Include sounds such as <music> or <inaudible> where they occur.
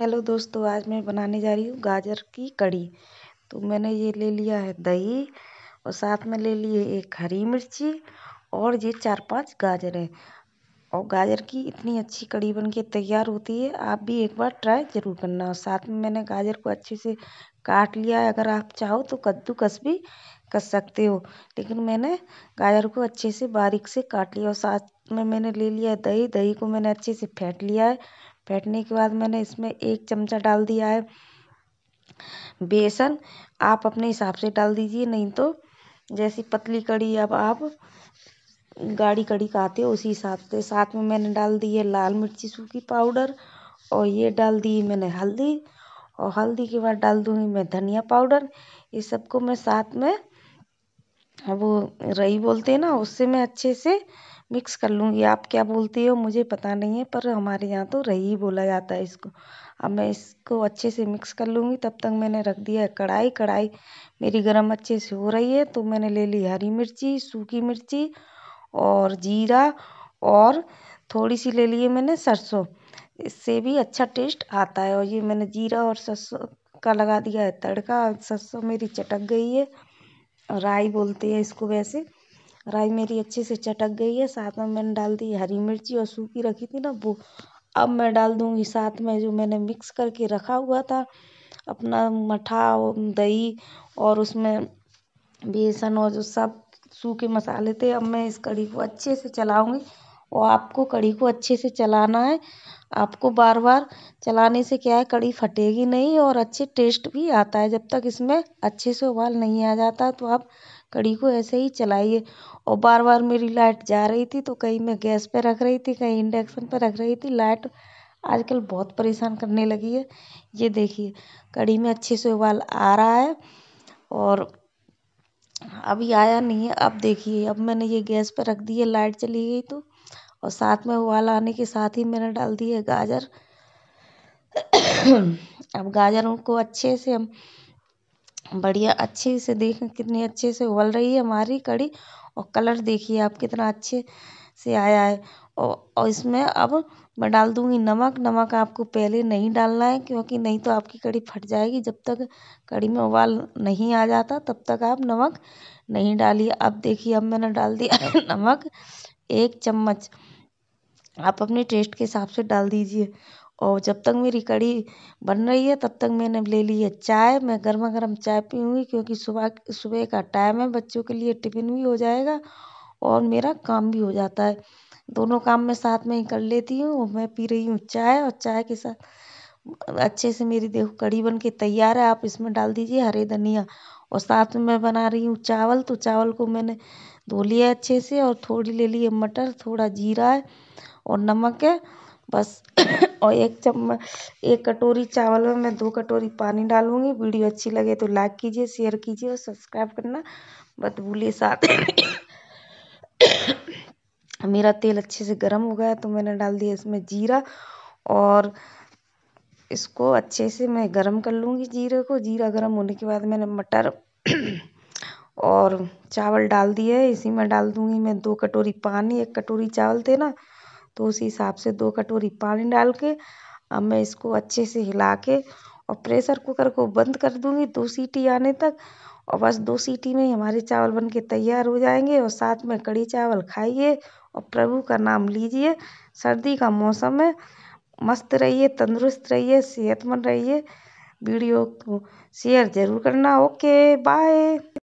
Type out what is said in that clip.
hello दोस्तों आज मैं बनाने जा रही हूँ गाजर की कड़ी तो मैंने ये ले लिया है दही और साथ में ले लिए एक हरी मिर्ची और ये चार पांच गाजर है और गाजर की इतनी अच्छी कड़ी बन के तैयार होती है आप भी एक बार ट्राई ज़रूर करना और साथ में मैंने गाजर को अच्छे से काट लिया है अगर आप चाहो तो कद्दूकस भी कर सकते हो लेकिन मैंने गाजर को अच्छे से बारीक से काट लिया और साथ में मैंने ले लिया है दही दही को मैंने अच्छे से फेंट लिया है फेंटने के बाद मैंने इसमें एक चमचा डाल दिया है बेसन आप अपने हिसाब से डाल दीजिए नहीं तो जैसी पतली कड़ी अब आप गाढ़ी कड़ी खाते हो उसी हिसाब से साथ में मैंने डाल दी है लाल मिर्ची सूखी पाउडर और ये डाल दी मैंने हल्दी और हल्दी के बाद डाल दूँगी मैं धनिया पाउडर ये सबको मैं साथ में वो रई बोलते हैं ना उससे मैं अच्छे से मिक्स कर लूँगी आप क्या बोलती हो मुझे पता नहीं है पर हमारे यहाँ तो रई ही बोला जाता है इसको अब मैं इसको अच्छे से मिक्स कर लूँगी तब तक मैंने रख दिया है कढ़ाई कढ़ाई मेरी गर्म अच्छे से हो रही है तो मैंने ले ली हरी मिर्ची सूखी मिर्ची और जीरा और थोड़ी सी ले ली है मैंने सरसों इससे भी अच्छा टेस्ट आता है और ये मैंने जीरा और सरसों का लगा दिया है तड़का सरसों मेरी चटक गई है राई बोलते हैं इसको वैसे राई मेरी अच्छे से चटक गई है साथ में मैंने डाल दी हरी मिर्ची और सूखी रखी थी ना वो अब मैं डाल दूँगी साथ में जो मैंने मिक्स करके रखा हुआ था अपना मठा दही और उसमें बेसन और जो सब सूखे मसाले थे अब मैं इस कढ़ी को अच्छे से चलाऊंगी और आपको कढ़ी को अच्छे से चलाना है आपको बार बार चलाने से क्या है कढ़ी फटेगी नहीं और अच्छे टेस्ट भी आता है जब तक इसमें अच्छे से उबाल नहीं आ जाता तो आप कढ़ी को ऐसे ही चलाइए और बार बार मेरी लाइट जा रही थी तो कहीं मैं गैस पर रख रही थी कहीं इंडक्शन पर रख रही थी लाइट आजकल बहुत परेशान करने लगी है ये देखिए कढ़ी में अच्छे से उबाल आ रहा है और अभी आया नहीं है अब देखिए अब मैंने ये गैस पर रख दी है लाइट चली गई तो और साथ में उबाल आने के साथ ही मैंने डाल दी है गाजर अब गाजरों को अच्छे से हम बढ़िया अच्छे से देखें कितने अच्छे से उबल रही है हमारी कड़ी और कलर देखिए आप कितना अच्छे से आया है और और इसमें अब मैं डाल दूंगी नमक नमक आपको पहले नहीं डालना है क्योंकि नहीं तो आपकी कड़ी फट जाएगी जब तक कड़ी में उबाल नहीं आ जाता तब तक आप नमक नहीं डालिए अब देखिए अब मैंने डाल दिया <laughs> नमक एक चम्मच आप अपने टेस्ट के हिसाब से डाल दीजिए और जब तक मेरी कड़ी बन रही है तब तक मैंने ले ली है चाय मैं गर्मा गर्म चाय पीऊँगी क्योंकि सुबह सुबह का टाइम है बच्चों के लिए टिफिन भी हो जाएगा और मेरा काम भी हो जाता है दोनों काम मैं साथ में ही कर लेती हूँ और मैं पी रही हूँ चाय और चाय के साथ अच्छे से मेरी देखो कड़ी बन के तैयार है आप इसमें डाल दीजिए हरे धनिया और साथ में मैं बना रही हूँ चावल तो चावल को मैंने धो लिया अच्छे से और थोड़ी ले लिए मटर थोड़ा जीरा है और नमक है बस <coughs> और एक चम्मच एक कटोरी चावल में मैं दो कटोरी पानी डालूँगी वीडियो अच्छी लगे तो लाइक कीजिए शेयर कीजिए और सब्सक्राइब करना मत भूलिए साथ <coughs> मेरा तेल अच्छे से गर्म हो गया तो मैंने डाल दिया इसमें जीरा और इसको अच्छे से मैं गर्म कर लूँगी जीरे को जीरा गर्म होने के बाद मैंने मटर और चावल डाल दिए इसी में डाल दूँगी मैं दो कटोरी पानी एक कटोरी चावल थे ना तो उसी हिसाब से दो कटोरी पानी डाल के अब मैं इसको अच्छे से हिला के और प्रेशर कुकर को बंद कर दूँगी दो सीटी आने तक और बस दो सीटी में ही हमारे चावल बन के तैयार हो जाएंगे और साथ में कड़ी चावल खाइए और प्रभु का नाम लीजिए सर्दी का मौसम है मस्त रहिए तंदुरुस्त रहिए सेहतमंद रहिए वीडियो को शेयर ज़रूर करना ओके बाय